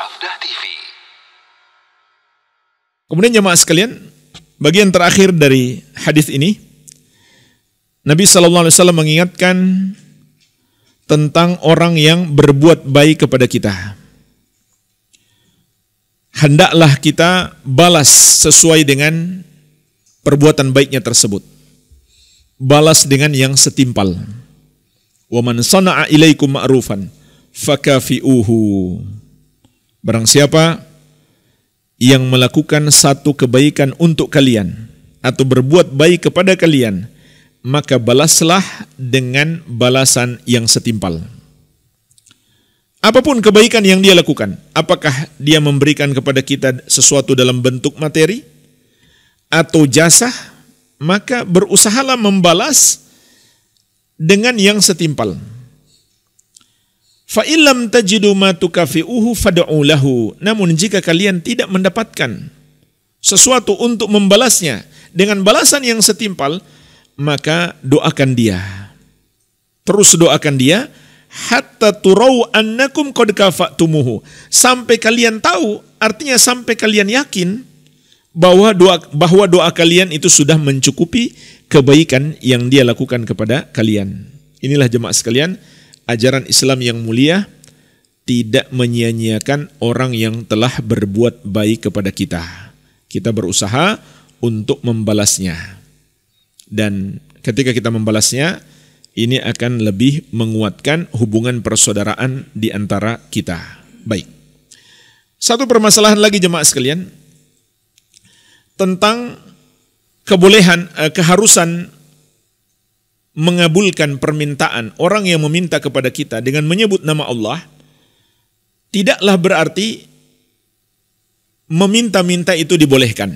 Sabda TV. Kemudian jemaah sekalian, bagian terakhir dari hadis ini Nabi Shallallahu alaihi wasallam mengingatkan tentang orang yang berbuat baik kepada kita. Hendaklah kita balas sesuai dengan perbuatan baiknya tersebut. Balas dengan yang setimpal. Wa man sana'a ilaikum ma'rufan fakafi'uhu. Barang siapa yang melakukan satu kebaikan untuk kalian atau berbuat baik kepada kalian, maka balaslah dengan balasan yang setimpal. Apapun kebaikan yang dia lakukan, apakah dia memberikan kepada kita sesuatu dalam bentuk materi atau jasa, maka berusahalah membalas dengan yang setimpal. Fa illam tajidu ma tukafi'uhu fad'u lahu. Namun jika kalian tidak mendapatkan sesuatu untuk membalasnya dengan balasan yang setimpal, maka doakan dia. Terus doakan dia hatta turau annakum qad kafatumuhu. Sampai kalian tahu, artinya sampai kalian yakin bahwa doa bahwa doa kalian itu sudah mencukupi kebaikan yang dia lakukan kepada kalian. Inilah jemaah sekalian, ajaran Islam yang mulia tidak menyia-nyiakan orang yang telah berbuat baik kepada kita. Kita berusaha untuk membalasnya. Dan ketika kita membalasnya, ini akan lebih menguatkan hubungan persaudaraan di antara kita. Baik. Satu permasalahan lagi jemaah sekalian tentang kebolehan eh, keharusan mengabulkan permintaan orang yang meminta kepada kita dengan menyebut nama Allah tidaklah berarti meminta-minta itu dibolehkan.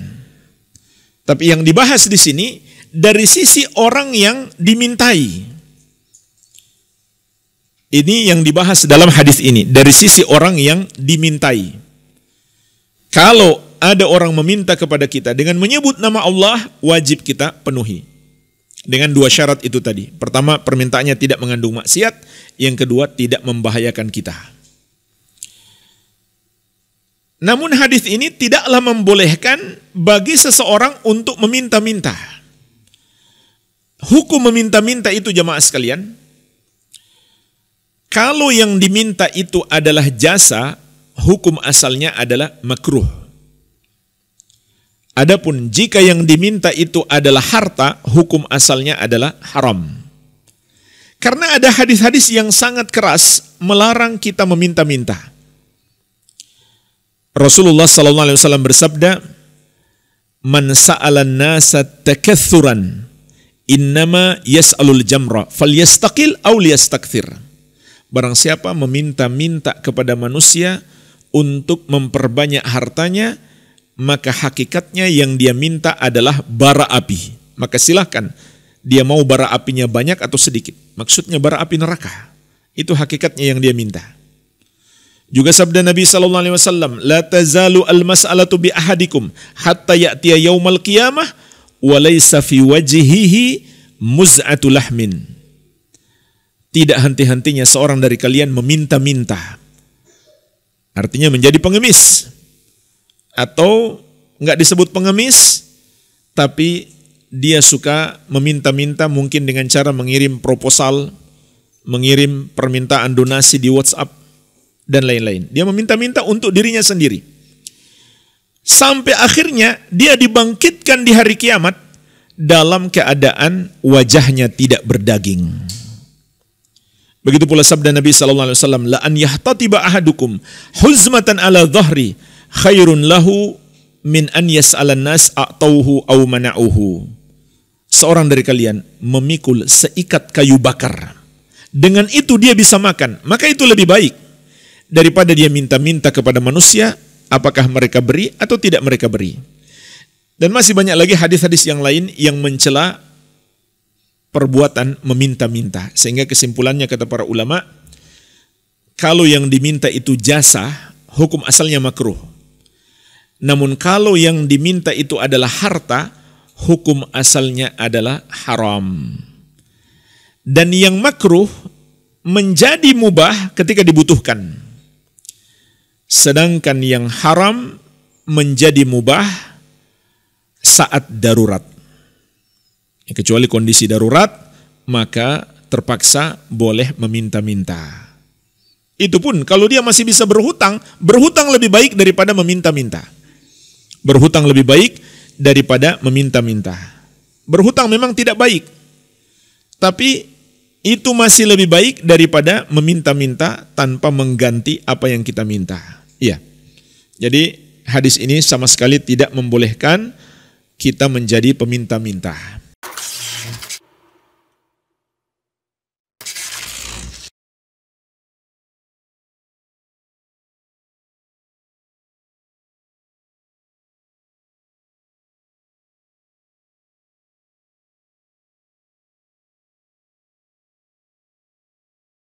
Tapi yang dibahas di sini dari sisi orang yang dimintai. Ini yang dibahas dalam hadis ini, dari sisi orang yang dimintai. Kalau ada orang meminta kepada kita dengan menyebut nama Allah, wajib kita penuhi dengan dua syarat itu tadi. Pertama, permintaannya tidak mengandung maksiat, yang kedua tidak membahayakan kita. Namun hadis ini tidaklah membolehkan bagi seseorang untuk meminta-minta. Hukum meminta-minta itu jemaah sekalian, kalau yang diminta itu adalah jasa, hukum asalnya adalah makruh. Adapun jika yang diminta itu adalah harta, hukum asalnya adalah haram. Karena ada hadis-hadis yang sangat keras melarang kita meminta-minta. Rasulullah sallallahu alaihi wasallam bersabda, "Man sa'alan nasa takatsuran, innama yas'alul jamra, falyastaqil aw liyastakthir." Barang siapa meminta-minta kepada manusia untuk memperbanyak hartanya, maka hakikatnya yang dia minta adalah bara api. Maka silahkan dia mau bara apinya banyak atau sedikit. Maksudnya bara api neraka. Itu hakikatnya yang dia minta. Juga sabda Nabi sallallahu alaihi wasallam, "La tazalu al-mas'alatu bi ahadikum hatta ya'tiya yaumal qiyamah wa laysa fi wajhihi muz'atu lahmin." Tidak henti-hentinya seorang dari kalian meminta-minta. Artinya menjadi pengemis atau nggak disebut pengemis, tapi dia suka meminta-minta mungkin dengan cara mengirim proposal, mengirim permintaan donasi di WhatsApp, dan lain-lain. Dia meminta-minta untuk dirinya sendiri. Sampai akhirnya dia dibangkitkan di hari kiamat dalam keadaan wajahnya tidak berdaging. Begitu pula sabda Nabi sallallahu alaihi wasallam, "La an yahtatiba ahadukum huzmatan ala dhahri khairun lahu min an yas'alan nas a'tauhu au mana'uhu. Seorang dari kalian memikul seikat kayu bakar. Dengan itu dia bisa makan, maka itu lebih baik daripada dia minta-minta kepada manusia apakah mereka beri atau tidak mereka beri. Dan masih banyak lagi hadis-hadis yang lain yang mencela perbuatan meminta-minta. Sehingga kesimpulannya kata para ulama, kalau yang diminta itu jasa, hukum asalnya makruh. Namun kalau yang diminta itu adalah harta, hukum asalnya adalah haram. Dan yang makruh menjadi mubah ketika dibutuhkan. Sedangkan yang haram menjadi mubah saat darurat. Kecuali kondisi darurat, maka terpaksa boleh meminta-minta. Itu pun kalau dia masih bisa berhutang, berhutang lebih baik daripada meminta-minta. Berhutang lebih baik daripada meminta-minta. Berhutang memang tidak baik. Tapi itu masih lebih baik daripada meminta-minta tanpa mengganti apa yang kita minta. Iya. Jadi hadis ini sama sekali tidak membolehkan kita menjadi peminta-minta.